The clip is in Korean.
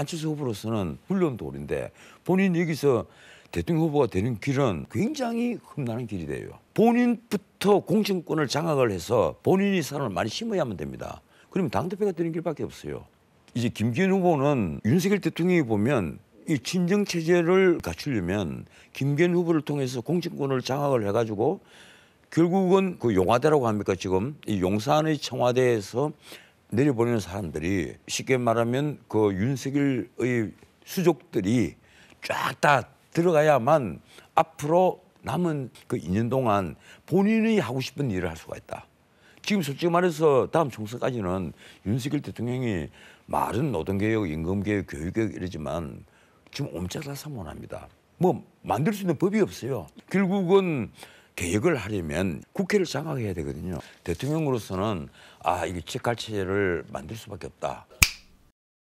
안철수 후보로서는 훌륭한 도리인데 본인 여기서 대통령 후보가 되는 길은 굉장히 험난한 길이 돼요. 본인부터 공천권을 장악을 해서 본인이 사람을 많이 심어야만 됩니다. 그러면 당대표가 되는 길밖에 없어요. 이제 김기현 후보는 윤석열 대통령이 보면 이 친정 체제를 갖추려면 김기현 후보를 통해서 공천권을 장악을 해가지고 결국은 그 용화대라고 합니까 지금 이 용산의 청와대에서 내려보내는 사람들이 쉽게 말하면 그 윤석열의 수족들이 쫙 다 들어가야만 앞으로 남은 그 2년 동안 본인이 하고 싶은 일을 할 수가 있다. 지금 솔직히 말해서 다음 총선까지는 윤석열 대통령이 말은 노동개혁, 임금개혁, 교육개혁 이러지만 지금 엄청난 사모합니다. 뭐 만들 수 있는 법이 없어요. 결국은 개혁을 하려면 국회를 장악해야 되거든요. 대통령으로서는 아, 이게 직갈체제를 만들 수밖에 없다.